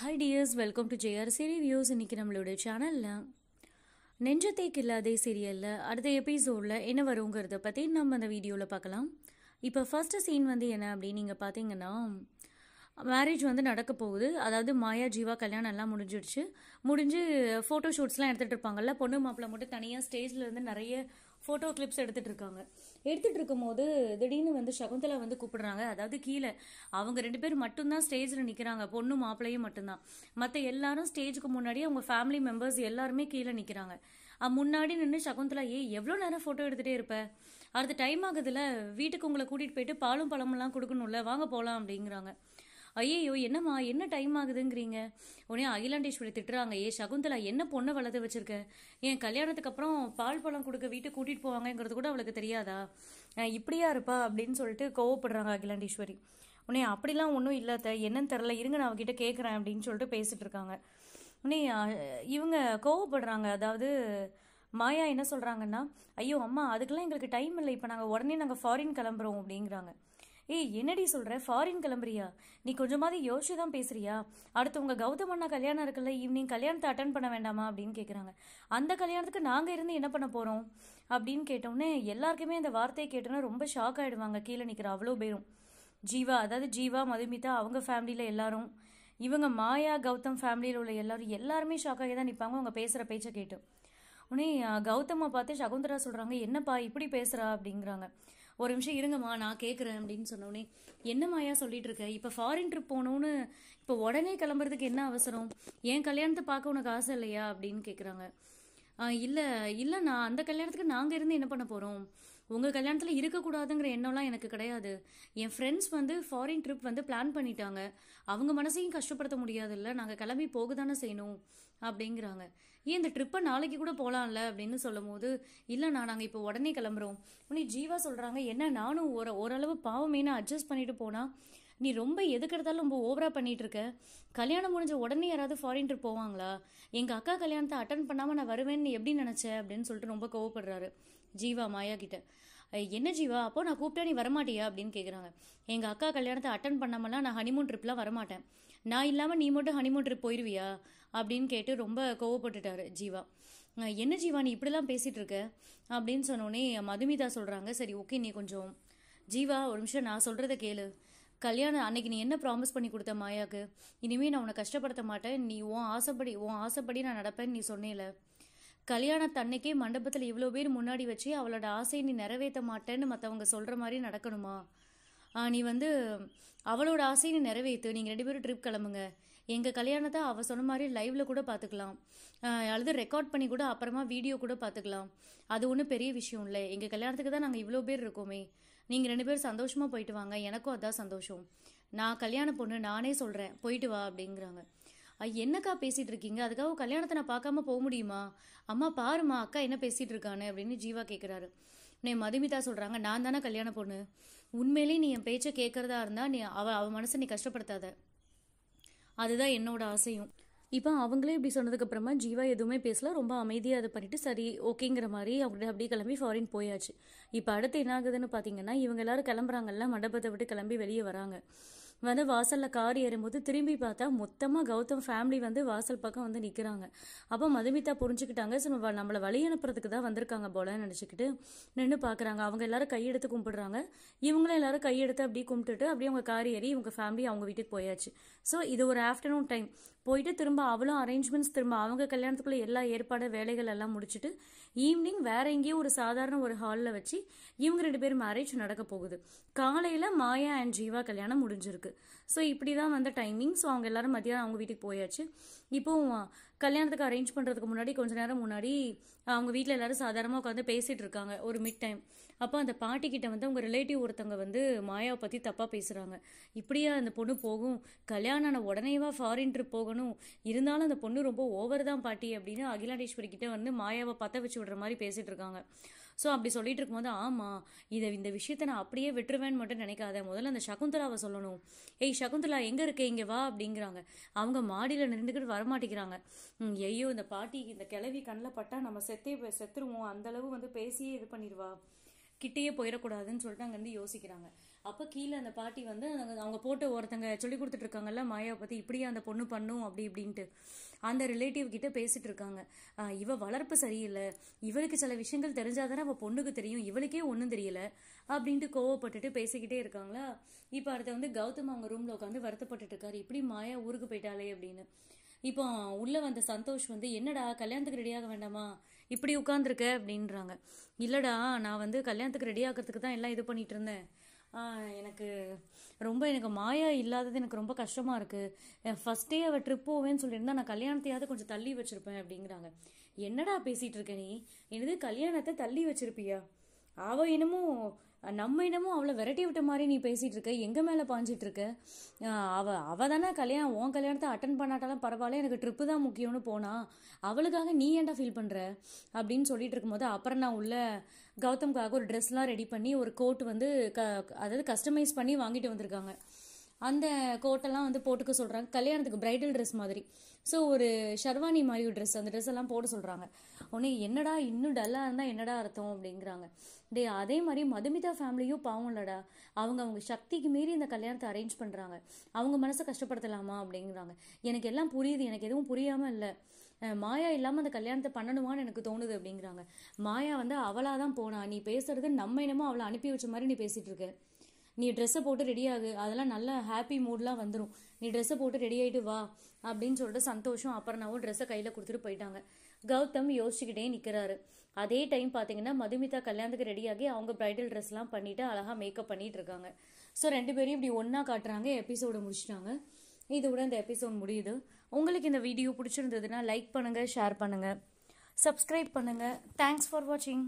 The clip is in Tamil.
hi dears welcome to J R சிரி வியூஸ் இன்றைக்கி நம்மளோட சேனலில் நெஞ்சத்தை கில்லாதே சீரியலில் அடுத்த எபிசோடில் என்ன வருங்கிறத பற்றி நம்ம அந்த வீடியோவில் பார்க்கலாம் இப்போ ஃபஸ்ட்டு சீன் வந்து என்ன அப்படின்னு நீங்கள் பார்த்தீங்கன்னா மேரேஜ் வந்து நடக்க போகுது அதாவது மாயா ஜீவா கல்யாணம் எல்லாம் முடிஞ்சிடுச்சு முடிஞ்சு ஃபோட்டோ ஷூட்ஸ்லாம் எடுத்துகிட்டு இருப்பாங்கல்ல பொண்ணு மாப்பிள்ளை மட்டும் தனியாக ஸ்டேஜில் வந்து நிறைய ஃபோட்டோ கிளிப்ஸ் எடுத்துகிட்டு இருக்காங்க எடுத்துகிட்டு இருக்கும்போது திடீர்னு வந்து சகுந்தலா வந்து கூப்பிடுறாங்க அதாவது கீழே அவங்க ரெண்டு பேர் மட்டும்தான் ஸ்டேஜில் நிற்கிறாங்க பொண்ணு மாப்பிள்ளையும் மட்டும்தான் மற்ற எல்லாரும் ஸ்டேஜுக்கு முன்னாடி அவங்க ஃபேமிலி மெம்பர்ஸ் எல்லாருமே கீழே நிற்கிறாங்க முன்னாடி நின்று சகுந்தலா ஏ எவ்வளோ நேரம் ஃபோட்டோ எடுத்துகிட்டே இருப்பேன் அடுத்த டைம் ஆகுதுல வீட்டுக்கு உங்களை கூட்டிகிட்டு போயிட்டு பாலும் பழமெல்லாம் கொடுக்கணும்ல வாங்க போகலாம் அப்படிங்கிறாங்க ஐயோ என்னம்மா என்ன டைம் ஆகுதுங்கிறீங்க உடனே அகிலாண்டேஸ்வரி திட்டுறாங்க ஏ சகுந்தலா என்ன பொண்ணை வளர்த்து வச்சிருக்க என் கல்யாணத்துக்கு அப்புறம் பால் பழம் கொடுக்க வீட்டுக்கு கூட்டிட்டு போவாங்கங்கிறது கூட அவளுக்கு தெரியாதா இப்படியா இருப்பா அப்படின்னு சொல்லிட்டு கோவப்படுறாங்க அகிலாண்டேஸ்வரி உடனே அப்படிலாம் ஒன்றும் இல்லாத என்னன்னு தெரில இருங்க நான் அவகிட்ட கேட்குறேன் அப்படின்னு சொல்லிட்டு பேசிட்டு இருக்காங்க உடனே இவங்க கோவப்படுறாங்க அதாவது மாயா என்ன சொல்கிறாங்கன்னா ஐயோ அம்மா அதுக்கெல்லாம் எங்களுக்கு டைம் இல்லை இப்போ நாங்கள் உடனே நாங்கள் ஃபாரின் கிளம்புறோம் அப்படிங்கிறாங்க ஏய் என்னடி சொல்கிற ஃபாரின் கிளம்புறியா நீ கொஞ்சமாவது யோசிச்சு தான் பேசுறியா அடுத்து உங்கள் கௌதம் அண்ணா கல்யாணம் இருக்குல்ல ஈவினிங் கல்யாணத்தை அட்டன் பண்ண வேண்டாமா அப்படின்னு கேட்குறாங்க அந்த கல்யாணத்துக்கு நாங்கள் இருந்து என்ன பண்ண போகிறோம் அப்படின்னு கேட்டோன்னே எல்லாருக்குமே அந்த வார்த்தையை கேட்டோன்னா ரொம்ப ஷாக் ஆகிடுவாங்க கீழே நிற்கிற அவ்வளோ பேரும் ஜீவா அதாவது ஜீவா மதுமிதா அவங்க ஃபேமிலியில் எல்லாரும் இவங்க மாயா கௌதம் ஃபேமிலியில் உள்ள எல்லாரும் எல்லாருமே ஆகி தான் நிற்பாங்க அவங்க பேசுகிற பேச்சை கேட்டு உடனே கௌதமை பார்த்து சகுந்தரா சொல்கிறாங்க என்னப்பா இப்படி பேசுகிறா அப்படிங்கிறாங்க ஒரு நிமிஷம் இருங்கம்மா நான் கேட்குறேன் அப்படின்னு சொன்னோடனே என்ன மாயா சொல்லிட்டு இருக்க இப்போ ஃபாரின் ட்ரிப் போகணும்னு இப்போ உடனே கிளம்புறதுக்கு என்ன அவசரம் ஏன் கல்யாணத்தை பார்க்க உனக்கு ஆசை இல்லையா அப்படின்னு கேட்குறாங்க இல்லை இல்லை நான் அந்த கல்யாணத்துக்கு நாங்கள் இருந்து என்ன பண்ண போகிறோம் உங்கள் கல்யாணத்தில் இருக்கக்கூடாதுங்கிற எண்ணம்லாம் எனக்கு கிடையாது என் ஃப்ரெண்ட்ஸ் வந்து ஃபாரின் ட்ரிப் வந்து பிளான் பண்ணிட்டாங்க அவங்க மனசையும் கஷ்டப்படுத்த முடியாதுல்ல நாங்கள் கிளம்பி போக தானே செய்யணும் அப்படிங்கிறாங்க ஏன் இந்த ட்ரிப்பை நாளைக்கு கூட போகலாம்ல அப்படின்னு சொல்லும் போது இல்லைண்ணா நாங்கள் இப்போ உடனே கிளம்புறோம் உடனே ஜீவா சொல்கிறாங்க என்ன நானும் ஒரு ஓரளவு பாவமேனா அட்ஜஸ்ட் பண்ணிட்டு போனால் நீ ரொம்ப எதுக்கெடுத்தாலும் ரொம்ப ஓவரா பண்ணிட்டு இருக்க கல்யாணம் முடிஞ்ச உடனே யாராவது ஃபாரின் ட்ரிப் போவாங்களா எங்க அக்கா கல்யாணத்தை அட்டன் பண்ணாம நான் வருவேன்னு எப்படி நினைச்ச அப்படின்னு சொல்லிட்டு ரொம்ப கோவப்படுறாரு ஜீவா மாயா கிட்ட என்ன ஜீவா அப்போ நான் கூப்பிட்டா நீ வரமாட்டியா அப்படின்னு கேட்குறாங்க எங்கள் அக்கா கல்யாணத்தை அட்டன் பண்ணாமலாம் நான் ஹனிமூன் ட்ரிப்லாம் வரமாட்டேன் நான் இல்லாமல் நீ மட்டும் ஹனிமூன் ட்ரிப் போயிடுவியா அப்படின்னு கேட்டு ரொம்ப கோவப்பட்டுட்டாரு ஜீவா என்ன ஜீவா நீ இப்படிலாம் பேசிகிட்டு இருக்க அப்படின்னு சொன்னோடனே மதுமிதா சொல்கிறாங்க சரி ஓகே நீ கொஞ்சம் ஜீவா ஒரு நிமிஷம் நான் சொல்கிறத கேளு கல்யாணம் அன்னைக்கு நீ என்ன ப்ராமிஸ் பண்ணி கொடுத்த மாயாக்கு இனிமேல் நான் உன்னை கஷ்டப்படுத்த மாட்டேன் நீ உன் ஆசைப்படி உன் ஆசைப்படி நான் நடப்பேன்னு நீ சொன்னேல தன்னைக்கே மண்டபத்தில் இவ்வளோ பேர் முன்னாடி வச்சு அவளோட ஆசையை நீ நிறைவேற்ற மாட்டேன்னு மற்றவங்க சொல்கிற மாதிரி நடக்கணுமா நீ வந்து அவளோட ஆசையை நீ நிறைவேற்று நீங்கள் ரெண்டு பேரும் ட்ரிப் கிளம்புங்க எங்கள் கல்யாணத்தை அவள் சொன்ன மாதிரி லைவில் கூட பார்த்துக்கலாம் அல்லது ரெக்கார்ட் பண்ணி கூட அப்புறமா வீடியோ கூட பார்த்துக்கலாம் அது ஒன்றும் பெரிய விஷயம் இல்லை எங்கள் கல்யாணத்துக்கு தான் நாங்கள் இவ்வளோ பேர் இருக்கோமே நீங்கள் ரெண்டு பேரும் சந்தோஷமாக போயிட்டு வாங்க எனக்கும் அதான் சந்தோஷம் நான் கல்யாண பொண்ணு நானே சொல்கிறேன் போயிட்டு வா அப்படிங்கிறாங்க ஐ என்னக்கா பேசிகிட்டு இருக்கீங்க அதுக்காக கல்யாணத்தை நான் பார்க்காம போக முடியுமா அம்மா பாருமா அக்கா என்ன பேசிகிட்டு இருக்கானு அப்படின்னு ஜீவா கேட்குறாரு நீ மதுமிதா சொல்கிறாங்க நான் தானே கல்யாணம் பொண்ணு உண்மையிலேயே நீ என் பேச்சை கேட்குறதா இருந்தால் நீ அவ அவ மனசை நீ கஷ்டப்படுத்தாத அதுதான் என்னோட ஆசையும் இப்போ அவங்களே இப்படி சொன்னதுக்கப்புறமா ஜீவா எதுவுமே பேசல ரொம்ப அமைதியாக அதை பண்ணிட்டு சரி ஓகேங்கிற மாதிரி அவங்க அப்படியே கிளம்பி ஃபாரின் போயாச்சு இப்போ அடுத்து என்ன ஆகுதுன்னு பார்த்தீங்கன்னா இவங்க எல்லாரும் கிளம்புறாங்கல்ல மண்டபத்தை விட்டு கிளம்பி வெளியே வராங்க வந்து வாசலில் கார் ஏறும்போது திரும்பி பார்த்தா மொத்தமாக கௌதம் ஃபேமிலி வந்து வாசல் பக்கம் வந்து நிற்கிறாங்க அப்போ மதுமிதா புரிஞ்சுக்கிட்டாங்க ஸோ நம்மளை வழி அனுப்புறதுக்கு தான் வந்திருக்காங்க போலன்னு நினச்சிக்கிட்டு நின்று பார்க்குறாங்க அவங்க எல்லாரும் கையெடுத்து கும்பிடுறாங்க இவங்களும் எல்லாரும் கையெடுத்து அப்படியே கும்பிட்டுட்டு அப்படியே அவங்க கார் ஏறி இவங்க ஃபேமிலி அவங்க வீட்டுக்கு போயாச்சு ஸோ இது ஒரு ஆஃப்டர்நூன் டைம் போயிட்டு திரும்ப அவ்வளோ அரேஞ்ச்மெண்ட்ஸ் திரும்ப அவங்க கல்யாணத்துக்குள்ளே எல்லா ஏற்பாடு வேலைகள் எல்லாம் முடிச்சுட்டு ஈவினிங் வேற எங்கேயோ ஒரு சாதாரண ஒரு ஹாலில் வச்சு இவங்க ரெண்டு பேர் மேரேஜ் நடக்க போகுது காலையில் மாயா அண்ட் ஜீவா கல்யாணம் முடிஞ்சிருக்கு ஸோ இப்படி தான் வந்த டைமிங் ஸோ அவங்க எல்லாரும் மதியம் அவங்க வீட்டுக்கு போயாச்சு இப்போது கல்யாணத்துக்கு அரேஞ்ச் பண்ணுறதுக்கு முன்னாடி கொஞ்ச நேரம் முன்னாடி அவங்க வீட்டில் எல்லாரும் சாதாரணமாக உட்காந்து பேசிகிட்டு இருக்காங்க ஒரு மிட் டைம் அப்போ அந்த பாட்டிக்கிட்ட வந்து அவங்க ரிலேட்டிவ் ஒருத்தவங்க வந்து மாயாவை பற்றி தப்பாக பேசுகிறாங்க இப்படியா அந்த பொண்ணு போகும் கல்யாணம் ஆன உடனேவா ஃபாரின் ட்ரிப் போகணும் இருந்தாலும் அந்த பொண்ணு ரொம்ப ஓவர் தான் பாட்டி அப்படின்னு அகிலாண்டேஸ்வரி கிட்ட வந்து மாயாவை பற்ற வச்சு விடுற மாதிரி பேசிகிட்டு இருக்காங்க ஸோ அப்படி சொல்லிட்டு இருக்கும்போது ஆமாம் இதை இந்த விஷயத்த நான் அப்படியே விட்டுருவேன்னு மட்டும் நினைக்காத முதல்ல அந்த சகுந்தலாவை சொல்லணும் ஏய் சகுந்தலா எங்கே இருக்கு இங்கே வா அப்படிங்கிறாங்க அவங்க மாடியில் நின்றுக்கிட்டு வரமாட்டேங்கிறாங்க ஐயோ இந்த பாட்டி இந்த கிளவி கண்ணில் பட்டா நம்ம செத்தே செத்துருவோம் அந்தளவு வந்து பேசியே இது பண்ணிடுவா கிட்டேயே போயிடக்கூடாதுன்னு சொல்லிட்டு அங்கேருந்து யோசிக்கிறாங்க அப்போ கீழே அந்த பாட்டி வந்து அவங்க போட்ட ஒருத்தங்க சொல்லி கொடுத்துட்டு இருக்காங்கல்ல மாயா பற்றி இப்படியே அந்த பொண்ணு பண்ணும் அப்படி இப்படின்ட்டு அந்த ரிலேட்டிவ் கிட்ட பேசிட்டு இருக்காங்க இவ வளர்ப்பு சரியில்லை இவளுக்கு சில விஷயங்கள் தெரிஞ்சாதானே அவள் பொண்ணுக்கு தெரியும் இவளுக்கே ஒன்றும் தெரியல அப்படின்ட்டு கோவப்பட்டுட்டு பேசிக்கிட்டே இருக்காங்களா இப்போ அடுத்த வந்து கௌதம் அவங்க ரூமில் உட்காந்து வருத்தப்பட்டுட்டு இருக்காரு இப்படி மாயா ஊருக்கு போயிட்டாலே அப்படின்னு இப்போ உள்ளே வந்த சந்தோஷ் வந்து என்னடா கல்யாணத்துக்கு ரெடியாக வேண்டாமா இப்படி உட்காந்துருக்க அப்படின்றாங்க இல்லைடா நான் வந்து கல்யாணத்துக்கு ரெடி ஆகிறதுக்கு தான் எல்லாம் இது பண்ணிட்டு இருந்தேன் எனக்கு ரொம்ப எனக்கு மாயா இல்லாதது எனக்கு ரொம்ப கஷ்டமாக இருக்குது ஃபஸ்ட்டே அவள் ட்ரிப் போவேன்னு சொல்லியிருந்தா நான் கல்யாணத்தையாவது கொஞ்சம் தள்ளி வச்சுருப்பேன் அப்படிங்கிறாங்க என்னடா பேசிகிட்டு இருக்க நீ என்னது கல்யாணத்தை தள்ளி வச்சுருப்பியா அவள் இன்னமும் நம்ம இடமும் அவளை விரட்டி விட்ட மாதிரி நீ பேசிகிட்டு இருக்க எங்கே மேலே பாஞ்சிட்டு இருக்க அவள் அவள் தானே கல்யாணம் உன் கல்யாணத்தை அட்டன் பண்ணாட்டாலும் பரவாயில்ல எனக்கு ட்ரிப்பு தான் முக்கியம்னு போனா அவளுக்காக நீ ஏன்டா ஃபீல் பண்ணுற அப்படின்னு சொல்லிட்டு இருக்கும்போது அப்புறம் நான் உள்ள கௌதம்காக ஒரு ட்ரெஸ்லாம் ரெடி பண்ணி ஒரு கோட் வந்து க அதாவது கஸ்டமைஸ் பண்ணி வாங்கிட்டு வந்திருக்காங்க அந்த கோட்டெல்லாம் வந்து போட்டுக்க சொல்கிறாங்க கல்யாணத்துக்கு பிரைடல் ட்ரெஸ் மாதிரி ஸோ ஒரு ஷர்வானி மாதிரி ட்ரெஸ் அந்த ட்ரெஸ் எல்லாம் போட சொல்கிறாங்க உடனே என்னடா இன்னும் டல்லாக இருந்தால் என்னடா அர்த்தம் அப்படிங்கிறாங்க டே அதே மாதிரி மதுமிதா ஃபேமிலியும் பாவம் இல்லடா அவங்க அவங்க சக்திக்கு மீறி இந்த கல்யாணத்தை அரேஞ்ச் பண்ணுறாங்க அவங்க மனசை கஷ்டப்படுத்தலாமா அப்படிங்கிறாங்க எனக்கு எல்லாம் புரியுது எனக்கு எதுவும் புரியாமல் இல்லை மாயா இல்லாமல் அந்த கல்யாணத்தை பண்ணணுமான்னு எனக்கு தோணுது அப்படிங்கிறாங்க மாயா வந்து அவளாக தான் போனா நீ பேசுறது நம்ம இனமும் அவளை அனுப்பி வச்ச மாதிரி நீ பேசிகிட்டு இருக்க நீ ட்ரெஸ்ஸை போட்டு ரெடி ஆகு அதெல்லாம் நல்லா ஹாப்பி மூட்லாம் வந்துடும் நீ ட்ரெஸ்ஸை போட்டு ரெடி ஆகிட்டு வா அப்படின்னு சொல்லிட்டு சந்தோஷம் அபர்ணாவும் ட்ரெஸ்ஸை கையில் கொடுத்துட்டு போயிட்டாங்க கௌதம் யோசிச்சுக்கிட்டே நிற்கிறாரு அதே டைம் பார்த்தீங்கன்னா மதுமிதா கல்யாணத்துக்கு ரெடியாகி அவங்க பிரைடல் ட்ரெஸ்லாம் பண்ணிவிட்டு அழகாக மேக்கப் பண்ணிகிட்டு இருக்காங்க ஸோ ரெண்டு பேரும் இப்படி ஒன்றா காட்டுறாங்க எபிசோடு முடிச்சிட்டாங்க இதோட இந்த எபிசோட் முடியுது உங்களுக்கு இந்த வீடியோ பிடிச்சிருந்ததுன்னா லைக் பண்ணுங்கள் ஷேர் பண்ணுங்கள் சப்ஸ்கிரைப் பண்ணுங்கள் தேங்க்ஸ் ஃபார் வாட்சிங்